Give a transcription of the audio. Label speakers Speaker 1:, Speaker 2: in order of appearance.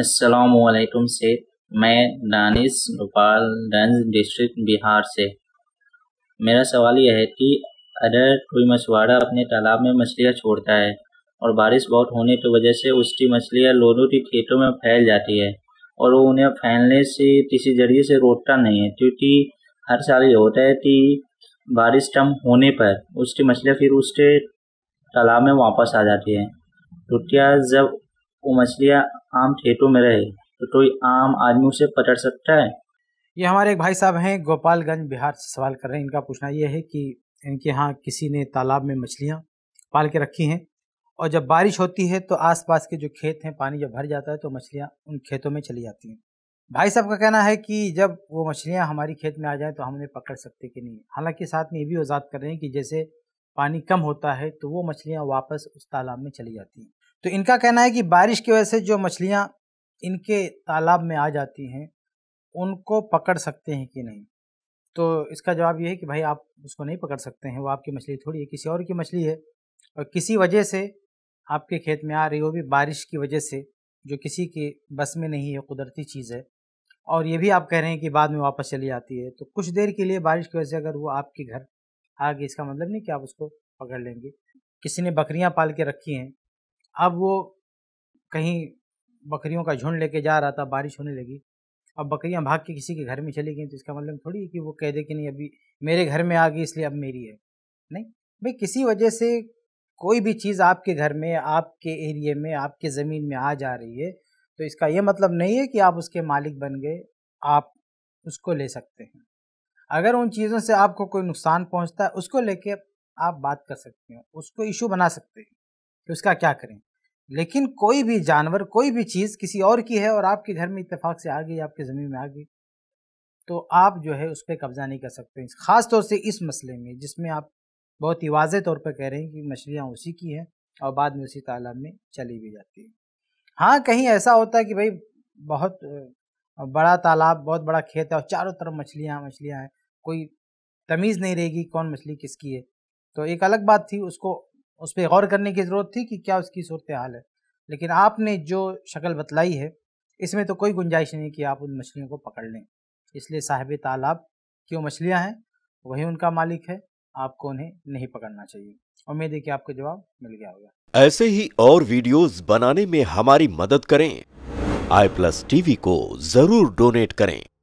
Speaker 1: असलकुम से मैं दानिश गंज डिस्ट्रिक्ट बिहार से मेरा सवाल यह है कि अगर कोई मछुआरा अपने तालाब में मछलियाँ छोड़ता है और बारिश बहुत होने की वजह से उसकी मछलियाँ लोगों के खेतों में फैल जाती है और वो उन्हें फैलने से किसी जरिए से रोकता नहीं है क्योंकि हर साल ये होता है कि बारिश कम होने पर उसकी मछलियाँ फिर उसके तालाब में वापस आ जाती हैं तो क्या जब वो मछलियाँ आम खेतों में रहे तो कोई तो आम आदमी उसे पकड़ सकता है
Speaker 2: ये हमारे एक भाई साहब हैं गोपालगंज बिहार से सवाल कर रहे हैं इनका पूछना ये है कि इनके यहाँ किसी ने तालाब में मछलियाँ पाल के रखी हैं और जब बारिश होती है तो आसपास के जो खेत हैं पानी जब भर जाता है तो मछलियाँ उन खेतों में चली जाती हैं भाई साहब का कहना है कि जब वो मछलियाँ हमारी खेत में आ जाएँ तो हम उन्हें पकड़ सकते कि नहीं हालांकि साथ में ये भी वजात कर रहे हैं कि जैसे पानी कम होता है तो वो मछलियाँ वापस उस तालाब में चली जाती हैं तो इनका कहना है कि बारिश की वजह से जो मछलियाँ इनके तालाब में आ जाती हैं उनको पकड़ सकते हैं कि नहीं तो इसका जवाब ये है कि भाई आप उसको नहीं पकड़ सकते हैं वो आपकी मछली थोड़ी है किसी और की मछली है और किसी वजह से आपके खेत में आ रही हो भी बारिश की वजह से जो किसी के बस में नहीं है कुदरती चीज़ है और ये भी आप कह रहे हैं कि बाद में वापस चली जाती है तो कुछ देर के लिए बारिश की वजह से अगर वो आपके घर आ गई इसका मतलब नहीं कि आप उसको पकड़ लेंगे किसी ने बकरियां पाल के रखी हैं अब वो कहीं बकरियों का झुंड लेके जा रहा था बारिश होने लगी अब बकरियां भाग के किसी के घर में चली गई तो इसका मतलब थोड़ी है कि वो कह दे कि नहीं अभी मेरे घर में आ गई इसलिए अब मेरी है नहीं भाई किसी वजह से कोई भी चीज़ आपके घर में आपके एरिए में आपके ज़मीन में आ जा रही है तो इसका ये मतलब नहीं है कि आप उसके मालिक बन गए आप उसको ले सकते हैं अगर उन चीज़ों से आपको कोई नुकसान पहुंचता है उसको लेके आप बात कर सकते हो उसको इशू बना सकते हैं कि उसका क्या करें लेकिन कोई भी जानवर कोई भी चीज़ किसी और की है और आपके घर में इतफाक़ से आ गई आपकी ज़मीन में आ गई तो आप जो है उस पर कब्ज़ा नहीं कर सकते ख़ास तौर से इस मसले में जिसमें आप बहुत ही वाज तौर पर कह रहे हैं कि मछलियाँ उसी की हैं और बाद में उसी तालाब में चली भी जाती है हाँ कहीं ऐसा होता है कि भाई बहुत बड़ा तालाब बहुत बड़ा खेत है और चारों तरफ मछलियाँ मछलियाँ हैं कोई तमीज़ नहीं रहेगी कौन मछली किसकी है तो एक अलग बात थी उसको उस पर गौर करने की ज़रूरत थी कि क्या उसकी सूरत हाल है लेकिन आपने जो शक्ल बतलाई है इसमें तो कोई गुंजाइश नहीं कि आप उन मछलियों को पकड़ लें इसलिए साहिब तालाब की मछलियाँ हैं वही उनका मालिक है आपको उन्हें नहीं पकड़ना चाहिए उम्मीद है कि आपको जवाब मिल गया होगा ऐसे ही और वीडियोस बनाने में हमारी मदद करें आई प्लस टीवी को जरूर डोनेट करें